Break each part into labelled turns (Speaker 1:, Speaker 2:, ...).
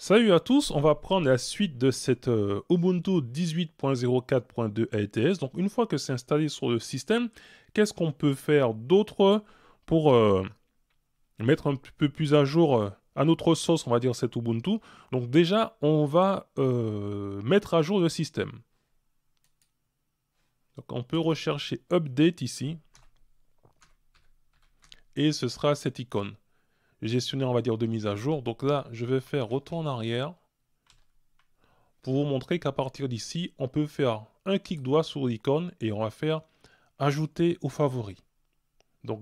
Speaker 1: Salut à tous, on va prendre la suite de cette euh, Ubuntu 18.04.2 LTS. Donc une fois que c'est installé sur le système, qu'est-ce qu'on peut faire d'autre pour euh, mettre un peu plus à jour euh, à notre sauce, on va dire, cette Ubuntu Donc déjà, on va mettre à jour le système. Donc on peut rechercher Update ici. Et ce sera cette icône gestionner, on va dire, de mise à jour. Donc là, je vais faire retour en arrière pour vous montrer qu'à partir d'ici, on peut faire un clic droit sur l'icône et on va faire ajouter aux favoris. Donc,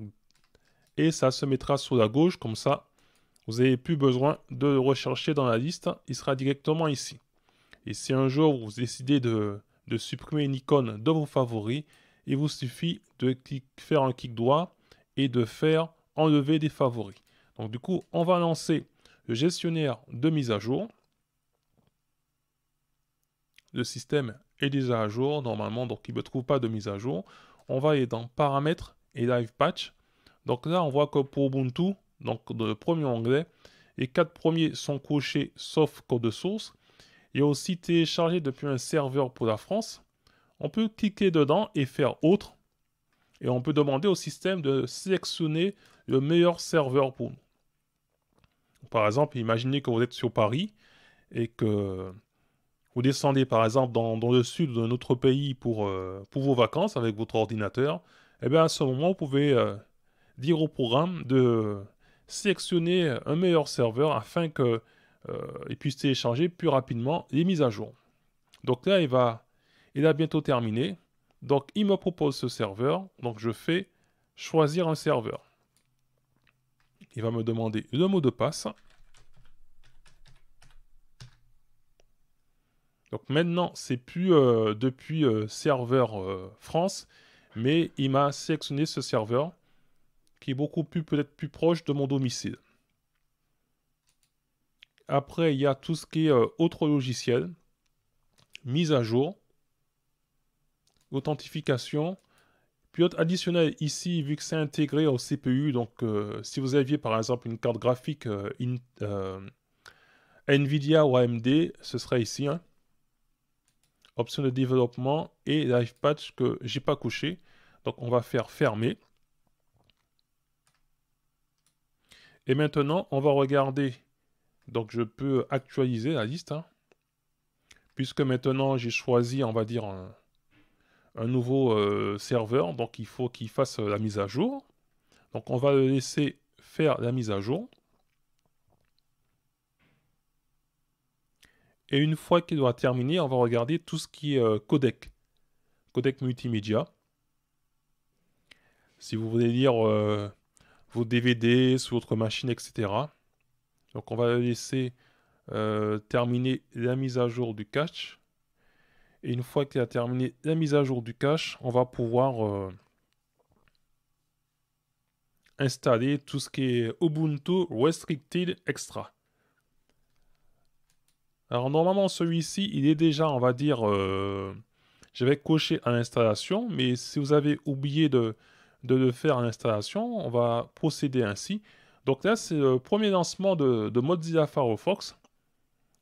Speaker 1: et ça se mettra sur la gauche, comme ça, vous n'avez plus besoin de le rechercher dans la liste, il sera directement ici. Et si un jour vous décidez de, supprimer une icône de vos favoris, il vous suffit de faire un clic droit et de faire enlever des favoris. Donc du coup, on va lancer le gestionnaire de mise à jour. Le système est déjà à jour normalement, donc il ne trouve pas de mise à jour. On va aller dans Paramètres et Live Patch. Donc là, on voit que pour Ubuntu, donc le premier onglet, les quatre premiers sont cochés sauf code source. Il y a aussi téléchargé depuis un serveur pour la France. On peut cliquer dedans et faire autre. Et on peut demander au système de sélectionner le meilleur serveur pour nous. Par exemple, imaginez que vous êtes sur Paris et que vous descendez par exemple dans, le sud d'un autre pays pour, euh, vos vacances avec votre ordinateur, et eh bien à ce moment, vous pouvez euh, dire au programme de sélectionner un meilleur serveur afin qu'il euh, puisse télécharger plus rapidement les mises à jour. Donc là, il, va, il a bientôt terminé. Donc il me propose ce serveur. Donc je fais choisir un serveur il va me demander le mot de passe. Donc maintenant, c'est plus euh, depuis euh, serveur euh, France, mais il m'a sélectionné ce serveur qui est beaucoup plus peut-être plus proche de mon domicile. Après, il y a tout ce qui est autre logiciel, mise à jour, authentification, Pilote additionnel ici, vu que c'est intégré au CPU, donc euh, si vous aviez par exemple une carte graphique euh, euh, Nvidia ou AMD, ce serait ici. Hein. Option de développement et live patch que j'ai pas couché. Donc on va faire fermer. Et maintenant, on va regarder. Donc je peux actualiser la liste. Hein. Puisque maintenant j'ai choisi, on va dire, un nouveau euh, serveur, donc il faut qu'il fasse euh, la mise à jour. Donc on va le laisser faire la mise à jour. Et une fois qu'il aura terminé, on va regarder tout ce qui est euh, codec, codec multimédia. Si vous voulez lire vos DVD sur votre machine, etc. Donc on va laisser terminer la mise à jour du cache une fois qu'il a terminé la mise à jour du cache, on va pouvoir euh, installer tout ce qui est Ubuntu Restricted Extra. Alors normalement celui-ci, il est déjà, on va dire, euh, je vais cocher à l'installation, mais si vous avez oublié de, le faire à l'installation, on va procéder ainsi. Donc là, c'est le premier lancement de Mozilla Firefox.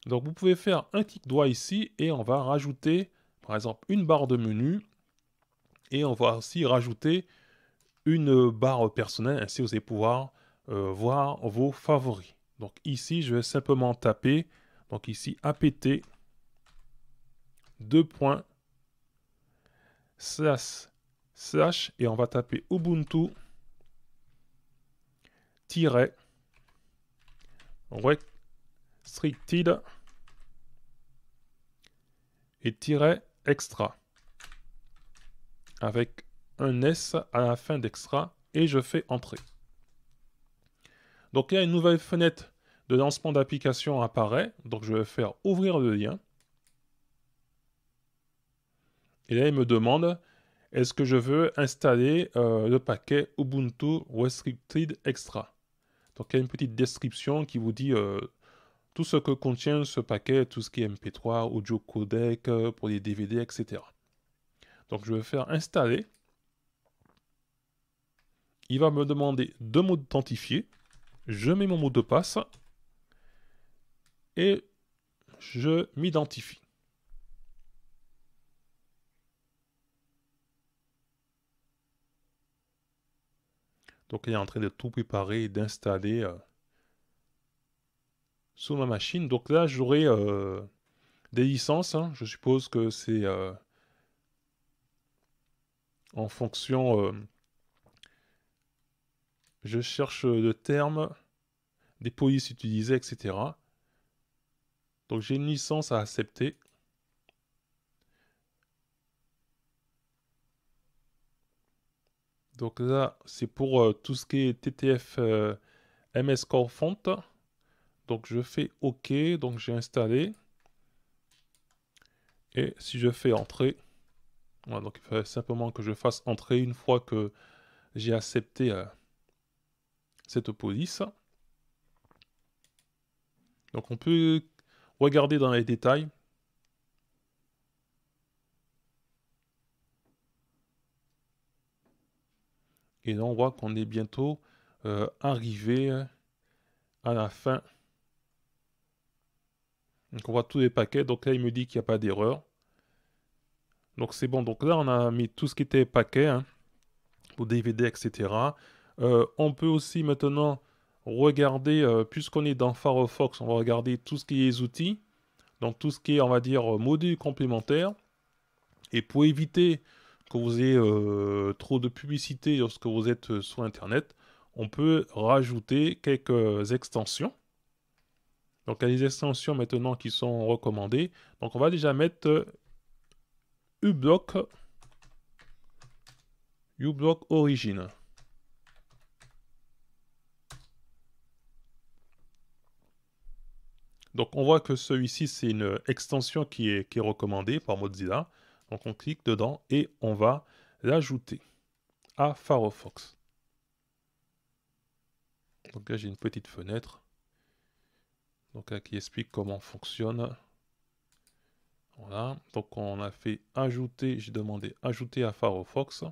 Speaker 1: Donc vous pouvez faire un clic droit ici et on va rajouter par exemple une barre de menu, et on va aussi rajouter une barre personnelle, ainsi vous allez pouvoir euh, voir vos favoris. Donc ici, je vais simplement taper, donc ici, apt, deux points, slash, slash, et on va taper Ubuntu, tiret, restricted, et tiret extra avec un S à la fin d'extra et je fais entrer. Donc il a une nouvelle fenêtre de lancement d'application apparaît. Donc je vais faire ouvrir le lien. Et là, il me demande est-ce que je veux installer euh, le paquet Ubuntu Restricted Extra. Donc il y a une petite description qui vous dit euh, tout ce que contient ce paquet, tout ce qui est MP3, audio codec euh, pour les DVD, etc. Donc je vais faire installer. Il va me demander de m'identifier. Je mets mon mot de passe et je m'identifie. Donc il est en train de tout préparer et d'installer euh, sous ma machine. Donc là, j'aurai euh, des licences. Hein. Je suppose que c'est euh, en fonction... Euh, je cherche le terme des polices utilisées, etc. Donc j'ai une licence à accepter. Donc là, c'est pour tout ce qui est TTF MS Core Font. Donc je fais OK, donc j'ai installé. Et si je fais entrer, donc il faut simplement que je fasse entrer une fois que j'ai accepté euh, cette police. Donc on peut regarder dans les détails. Et là on voit qu'on est bientôt euh, arrivé à la fin donc on voit tous les paquets. Donc là, il me dit qu'il n'y a pas d'erreur. Donc c'est bon. Donc là, on a mis tout ce qui était paquet hein, DVD, etc. Euh, on peut aussi maintenant regarder, euh, puisqu'on est dans Firefox, on va regarder tout ce qui est outils. Donc tout ce qui est, on va dire, euh, module complémentaire. Et pour éviter que vous ayez trop de publicité lorsque vous êtes sur Internet, on peut rajouter quelques extensions. Donc, il y a des extensions maintenant qui sont recommandées. Donc, on va déjà mettre uBlock, uBlock Origin. Donc, on voit que celui-ci, c'est une extension qui est, qui est recommandée par Mozilla. Donc, on clique dedans et on va l'ajouter à Firefox. Donc là, j'ai une petite fenêtre donc euh, qui explique comment fonctionne. Voilà, donc on a fait ajouter, j'ai demandé ajouter à Firefox.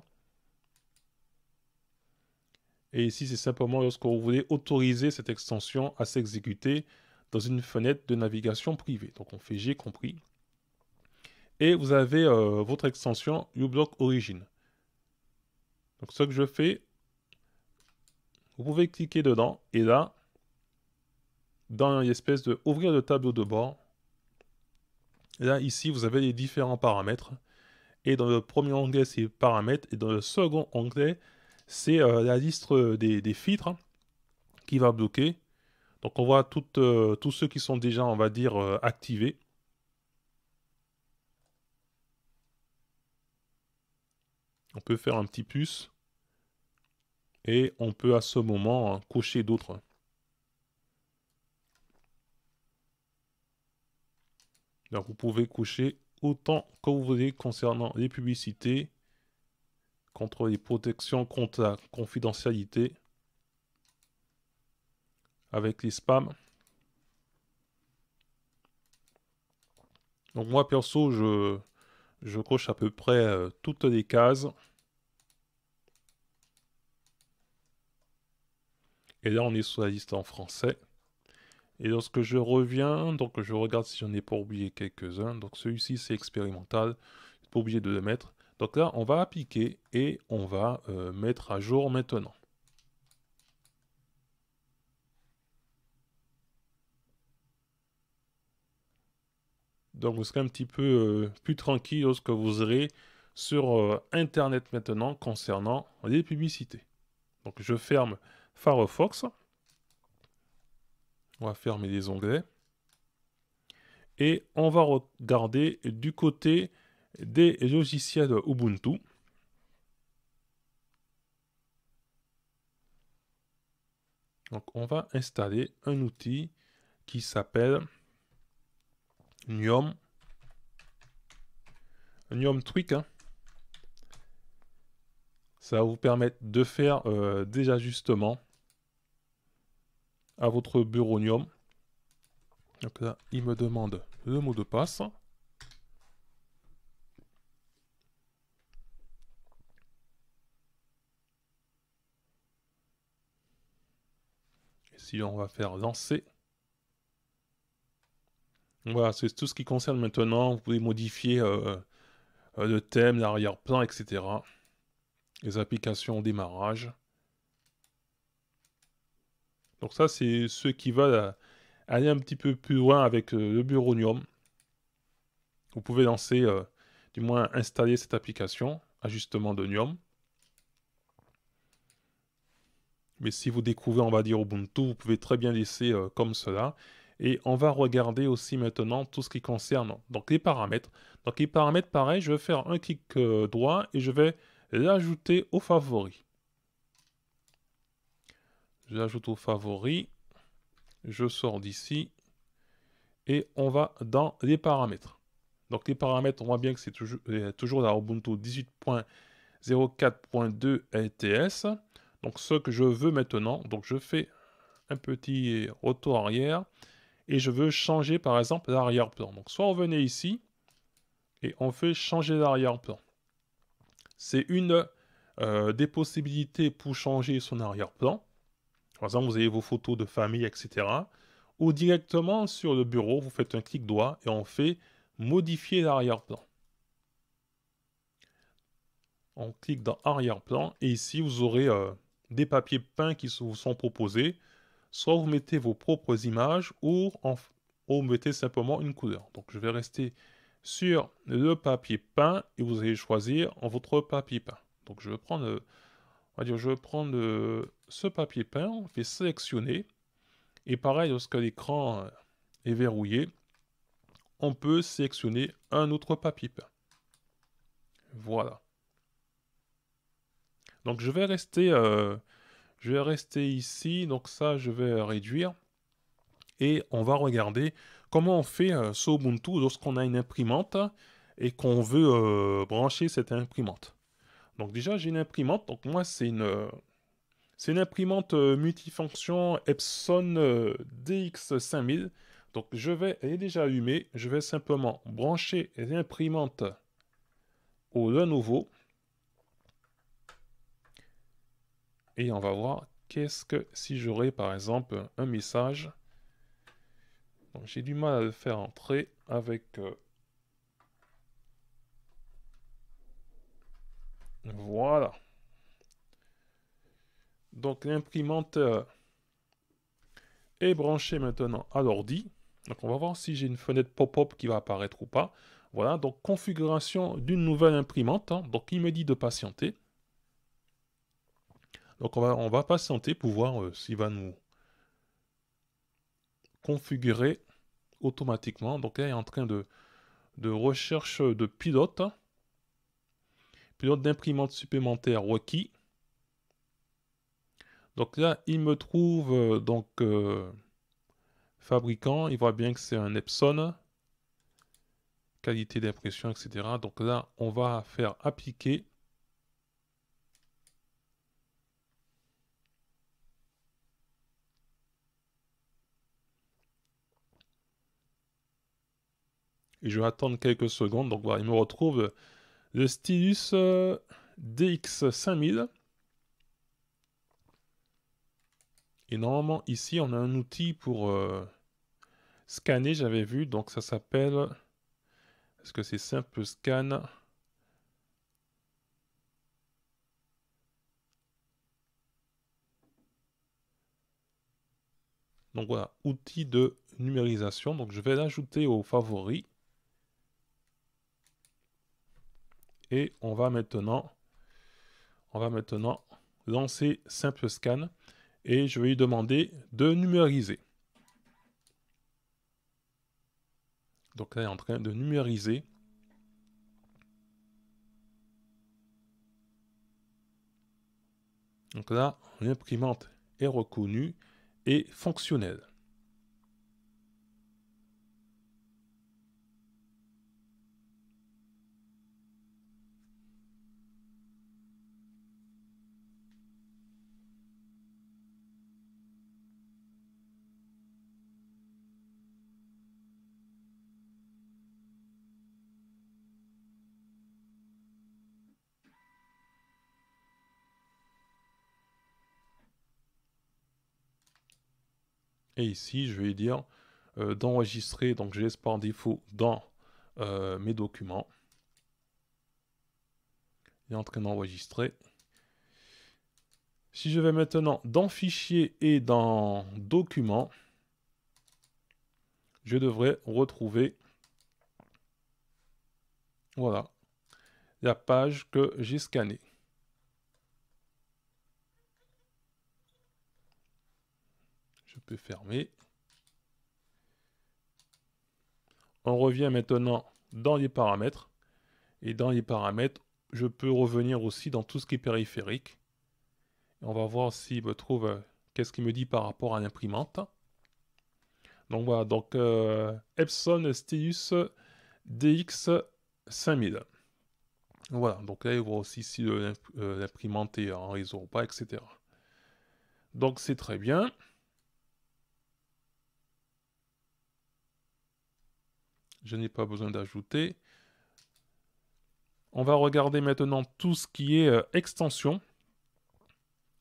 Speaker 1: Et ici, c'est simplement lorsque vous voulez autoriser cette extension à s'exécuter dans une fenêtre de navigation privée. Donc on fait j'ai compris. Et vous avez euh, votre extension uBlock Origin. Donc ce que je fais, vous pouvez cliquer dedans et là, dans une espèce de ouvrir le tableau de bord. Là, ici, vous avez les différents paramètres. Et dans le premier onglet, c'est paramètres. Et dans le second onglet, c'est euh, la liste des, filtres qui va bloquer. Donc on voit euh, tous ceux qui sont déjà, on va dire, euh, activés. On peut faire un petit plus. Et on peut à ce moment cocher d'autres. vous pouvez cocher autant que vous voulez concernant les publicités, contre les protections contre la confidentialité, avec les spams. Donc moi perso, je, je coche à peu près euh, toutes les cases. Et là, on est sur la liste en français. Et lorsque je reviens, donc je regarde si j'en ai pas oublié quelques-uns. Donc celui-ci c'est expérimental, Je pas oublié de le mettre. Donc là on va appliquer et on va euh, mettre à jour maintenant. Donc vous serez un petit peu euh, plus tranquille lorsque vous aurez sur euh, Internet maintenant concernant les publicités. Donc je ferme Firefox. On va fermer les onglets. Et on va regarder du côté des logiciels Ubuntu. Donc on va installer un outil qui s'appelle Gnome. Gnome Tweak. Hein. Ça va vous permettre de faire euh, des ajustements à votre Buronium. Donc là, il me demande le mot de passe. si on va faire lancer. Voilà, c'est tout ce qui concerne maintenant. Vous pouvez modifier euh, euh, le thème, l'arrière-plan, etc. Les applications au démarrage. Donc ça, c'est ceux qui veulent aller un petit peu plus loin avec euh, le bureau Buronium. Vous pouvez lancer, euh, du moins installer cette application, ajustement de Nium. Mais si vous découvrez, on va dire Ubuntu, vous pouvez très bien laisser euh, comme cela. Et on va regarder aussi maintenant tout ce qui concerne donc, les paramètres. Donc les paramètres, pareil, je vais faire un clic droit et je vais l'ajouter aux favoris. Je l'ajoute aux favori, Je sors d'ici. Et on va dans les paramètres. Donc les paramètres, on voit bien que c'est euh, toujours, la Ubuntu 18.04.2 LTS. E donc ce que je veux maintenant, donc je fais un petit retour arrière et je veux changer par exemple l'arrière-plan. Donc soit on venait ici et on fait changer l'arrière-plan. C'est une euh, des possibilités pour changer son arrière-plan. Par exemple, vous avez vos photos de famille, etc. Ou directement sur le bureau, vous faites un clic droit et on fait modifier l'arrière-plan. On clique dans arrière-plan et ici vous aurez euh, des papiers peints qui vous sont proposés. Soit vous mettez vos propres images ou, vous mettez simplement une couleur. Donc je vais rester sur le papier peint et vous allez choisir votre papier peint. Donc je vais prendre, on va dire, je vais prendre euh, ce papier peint, on fait sélectionner. Et pareil, lorsque l'écran est verrouillé, on peut sélectionner un autre papier peint. Voilà. Donc je vais rester, euh, je vais rester ici. Donc ça, je vais réduire. Et on va regarder comment on fait euh, sur Ubuntu lorsqu'on a une imprimante et qu'on veut euh, brancher cette imprimante. Donc déjà, j'ai une imprimante. Donc moi, c'est une euh, c'est une imprimante euh, multifonction Epson euh, DX5000. Donc je vais, elle est déjà allumée, je vais simplement brancher l'imprimante au nouveau Et on va voir qu'est-ce que si j'aurais par exemple un message. J'ai du mal à le faire entrer avec... Euh, donc l'imprimante euh, est branchée maintenant à l'ordi. Donc on va voir si j'ai une fenêtre pop-up qui va apparaître ou pas. Voilà, donc configuration d'une nouvelle imprimante. Hein. Donc il me dit de patienter. Donc on va, on va patienter pour voir euh, s'il va nous configurer automatiquement. Donc là, il est en train de, de recherche de pilote. Hein. Pilote d'imprimante supplémentaire requis. Donc là, il me trouve euh, donc euh, fabricant. Il voit bien que c'est un Epson. Qualité d'impression, etc. Donc là, on va faire appliquer. Et je vais attendre quelques secondes. Donc voilà, il me retrouve le Stylus euh, DX5000. Et normalement, ici, on a un outil pour euh, scanner, j'avais vu. Donc, ça s'appelle... Est-ce que c'est simple scan Donc voilà, outil de numérisation. Donc je vais l'ajouter aux favoris. Et on va maintenant, on va maintenant lancer Simple Scan et je vais lui demander de numériser. Donc là, il est en train de numériser. Donc là, l'imprimante est reconnue et fonctionnelle. Et ici, je vais dire euh, d'enregistrer, donc je laisse par défaut dans euh, mes documents. Il est en train d'enregistrer. Si je vais maintenant dans Fichier et dans Documents, je devrais retrouver voilà, la page que j'ai scannée. fermé On revient maintenant dans les paramètres. Et dans les paramètres, je peux revenir aussi dans tout ce qui est périphérique. on va voir s'il me trouve euh, qu'est-ce qu'il me dit par rapport à l'imprimante. Donc voilà, donc euh, Epson Steus DX5000. Voilà, donc là, il voit aussi si euh, l'imprimante est en réseau ou pas, etc. Donc c'est très bien. Je n'ai pas besoin d'ajouter. On va regarder maintenant tout ce qui est euh, extension.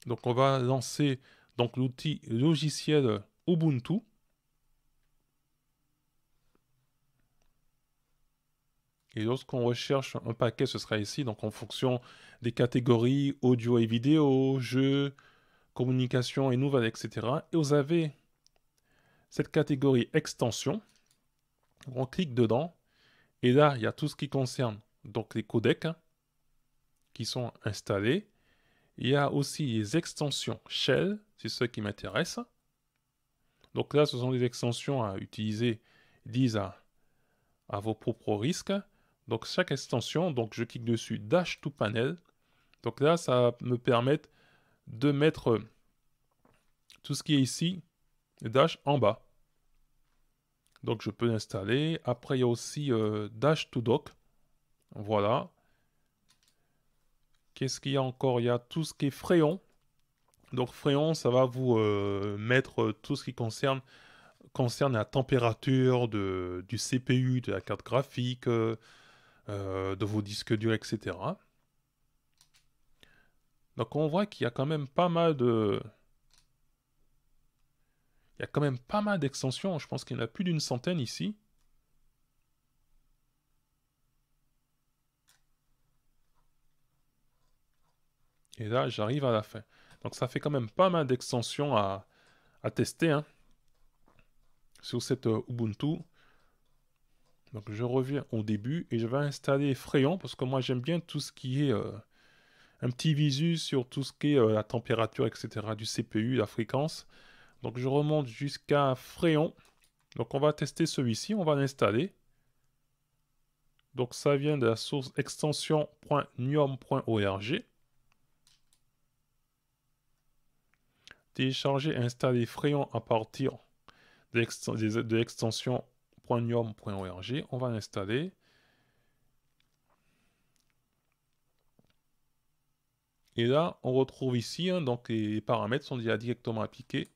Speaker 1: Donc on va lancer l'outil logiciel euh, Ubuntu. Et lorsqu'on recherche un paquet, ce sera ici, donc en fonction des catégories audio et vidéo, jeux, communication et nouvelles, etc. Et vous avez cette catégorie extension. On clique dedans. Et là, il y a tout ce qui concerne donc les codecs hein, qui sont installés. Il y a aussi les extensions Shell, c'est ce qui m'intéresse. Donc là, ce sont des extensions à utiliser, dites à, vos propres risques. Donc chaque extension, donc je clique dessus Dash to Panel. Donc là, ça va me permettre de mettre tout ce qui est ici, Dash en bas. Donc je peux l'installer. Après, il y a aussi euh, Dash to Dock. Voilà. Qu'est-ce qu'il y a encore Il y a tout ce qui est Freon. Donc Freon, ça va vous euh, mettre euh, tout ce qui concerne, la température de, du CPU, de la carte graphique, de vos disques durs, etc. Donc on voit qu'il y a quand même pas mal de, y a quand même pas mal d'extensions. Je pense qu'il y en a plus d'une centaine ici. Et là, j'arrive à la fin. Donc ça fait quand même pas mal d'extensions à, à, tester hein, sur cette euh, Ubuntu. Donc je reviens au début et je vais installer Freon parce que moi j'aime bien tout ce qui est euh, un petit visu sur tout ce qui est euh, la température, etc. du CPU, la fréquence. Donc je remonte jusqu'à Freon. Donc on va tester celui-ci, on va l'installer. Donc ça vient de la source extension.nium.org. Télécharger et installer Freon à partir de l'extension.nium.org. On va l'installer. Et là, on retrouve ici, hein, donc les paramètres sont déjà directement appliqués.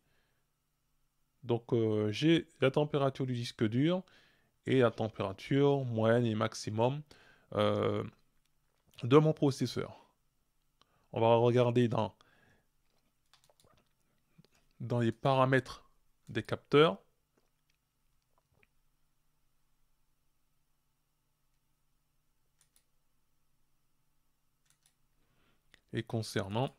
Speaker 1: Donc euh, j'ai la température du disque dur et la température moyenne et maximum euh, de mon processeur. On va regarder dans les paramètres des capteurs. Et concernant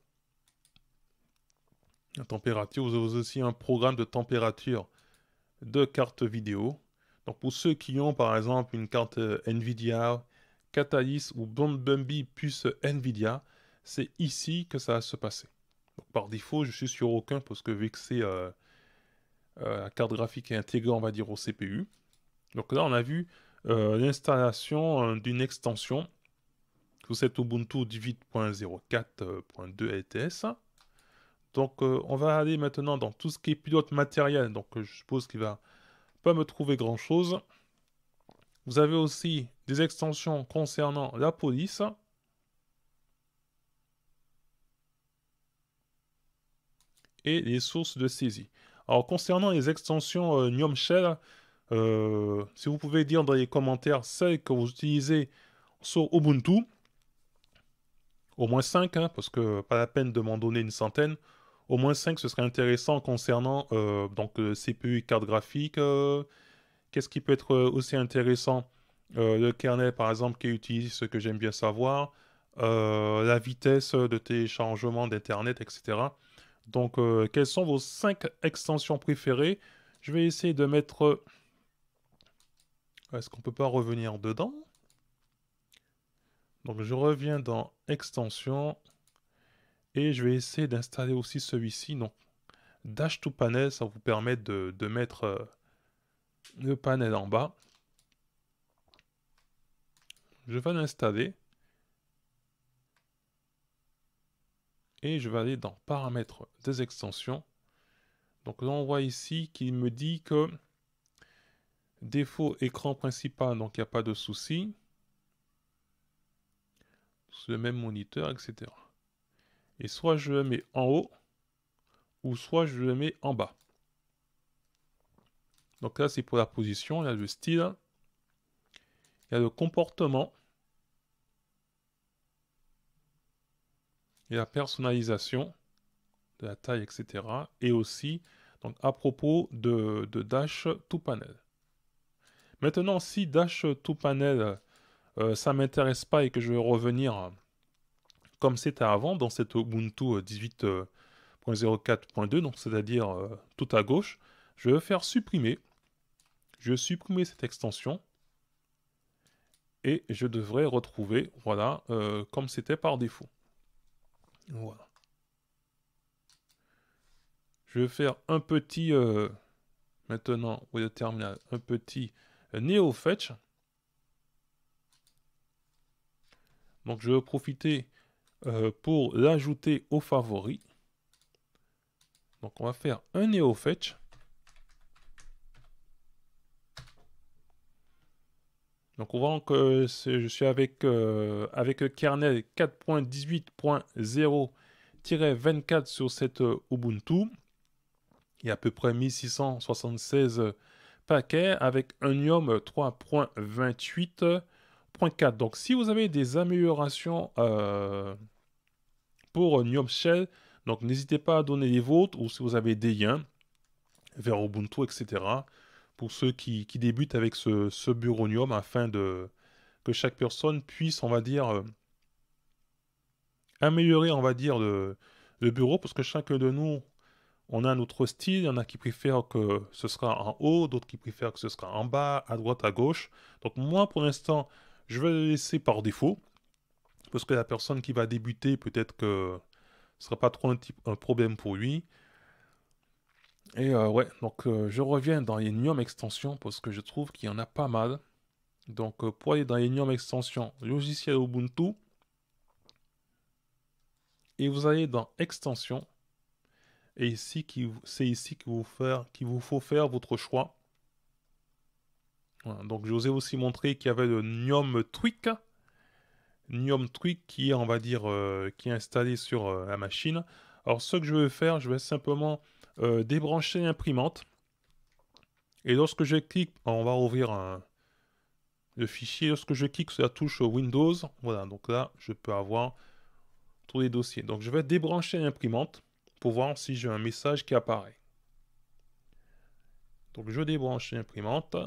Speaker 1: température, vous avez aussi un programme de température de carte vidéo. Donc pour ceux qui ont par exemple une carte Nvidia, Catalyst ou Bumblebee plus Nvidia, c'est ici que ça va se passer. par défaut, je suis sur aucun parce que vu que c'est la carte graphique est intégrée, on va dire, au CPU. Donc là, on a vu euh, l'installation euh, d'une extension sous cette Ubuntu 18.04.2 euh, LTS donc, euh, on va aller maintenant dans tout ce qui est pilote matériel. Donc, euh, je suppose qu'il va pas me trouver grand chose. Vous avez aussi des extensions concernant la police. Et les sources de saisie. Alors, concernant les extensions Gnome euh, Shell, si vous pouvez dire dans les commentaires celles que vous utilisez sur Ubuntu, au moins 5, hein, parce que pas la peine de m'en donner une centaine. Au moins cinq, ce serait intéressant concernant euh, donc CPU et carte graphique. Euh, qu'est-ce qui peut être euh, aussi intéressant euh, Le kernel, par exemple, qui utilise ce que j'aime bien savoir. la vitesse de téléchargement d'Internet, etc. Donc, quelles sont vos cinq extensions préférées Je vais essayer de mettre... Est-ce qu'on peut pas revenir dedans donc je reviens dans Extensions ». Et je vais essayer d'installer aussi celui-ci. Donc, Dash to panel, ça vous permet de, mettre euh, le panel en bas. Je vais l'installer. Et je vais aller dans paramètres des extensions. Donc là, on voit ici qu'il me dit que défaut écran principal, donc il n'y a pas de souci. le même moniteur, etc. Et soit je le mets en haut, ou soit je le mets en bas. Donc là, c'est pour la position, il y a le style, il y a le comportement, et la personnalisation de la taille, etc. Et aussi, donc à propos de, Dash tout panel. Maintenant, si Dash tout panel, euh, ça m'intéresse pas et que je vais revenir comme c'était avant dans cet Ubuntu 18.04.2, euh, euh, donc c'est-à-dire euh, tout à gauche. Je vais faire supprimer. Je vais supprimer cette extension. Et je devrais retrouver, voilà, comme c'était par défaut. Voilà. Je vais faire un petit, maintenant, au terminal, un petit NeoFetch. Donc je vais profiter euh, pour l'ajouter au favori. Donc on va faire un NeoFetch. fetch Donc on voit que je suis avec, euh, kernel 4.18.0-24 sur cette euh, Ubuntu. Il y a à peu près 1676 paquets avec un 3.28 Point 4. Donc, si vous avez des améliorations euh, pour Gnome Shell, donc n'hésitez pas à donner les vôtres ou si vous avez des liens vers Ubuntu, etc. Pour ceux qui, débutent avec ce, ce bureau Gnome afin de, que chaque personne puisse, on va dire, euh, améliorer, on va dire, le, bureau parce que chacun de nous, on a notre style, il y en a qui préfèrent que ce sera en haut, d'autres qui préfèrent que ce sera en bas, à droite, à gauche. Donc moi, pour l'instant, je vais le laisser par défaut, parce que la personne qui va débuter, peut-être que ce ne sera pas trop un, problème pour lui. Et euh, ouais, donc euh, je reviens dans Enium Extension parce que je trouve qu'il y en a pas mal. Donc euh, pour aller dans Enium Extension, logiciel Ubuntu, et vous allez dans Extension, et ici c'est ici qu'il vous, vous faut faire votre choix. Donc je vous ai aussi montré qu'il y avait le Gnome Tweak. Gnome Tweak qui est, on va dire, euh, qui est installé sur euh, la machine. Alors ce que je vais faire, je vais simplement euh, débrancher l'imprimante. Et lorsque je clique, on va ouvrir le fichier. Lorsque je clique sur la touche Windows, voilà, donc là, je peux avoir tous les dossiers. Donc je vais débrancher l'imprimante pour voir si j'ai un message qui apparaît. Donc je débranche l'imprimante.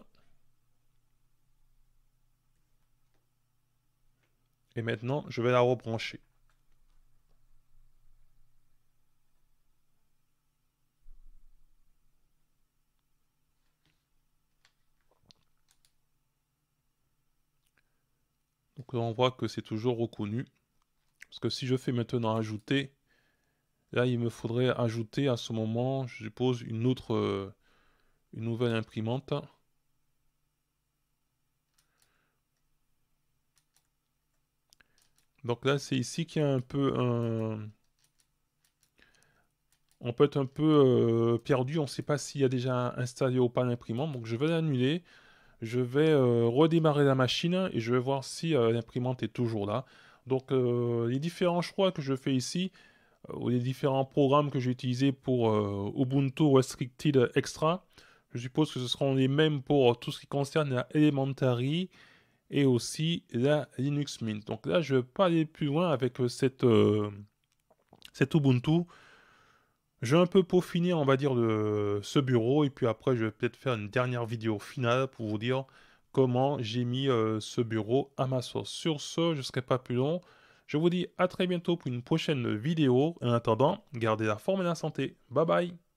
Speaker 1: Et maintenant, je vais la rebrancher. Donc là, on voit que c'est toujours reconnu. Parce que si je fais maintenant ajouter, là, il me faudrait ajouter à ce moment, je suppose, une autre, euh, une nouvelle imprimante. Donc là, c'est ici qu'il y a un peu On peut être un peu euh, perdu, on ne sait pas s'il y a déjà installé ou pas l'imprimante. Donc je vais l'annuler, je vais euh, redémarrer la machine et je vais voir si euh, l'imprimante est toujours là. Donc les différents choix que je fais ici, ou les différents programmes que j'ai utilisés pour Ubuntu Restricted Extra, je suppose que ce seront les mêmes pour tout ce qui concerne la Elementary, et aussi la Linux Mint. Donc là, je ne vais pas aller plus loin avec euh, euh, cette, Ubuntu. Je vais un peu peaufiner, on va dire, ce bureau, et puis après, je vais peut-être faire une dernière vidéo finale pour vous dire comment j'ai mis euh, ce bureau à ma source. Sur ce, je ne serai pas plus long. Je vous dis à très bientôt pour une prochaine vidéo. En attendant, gardez la forme et la santé. Bye bye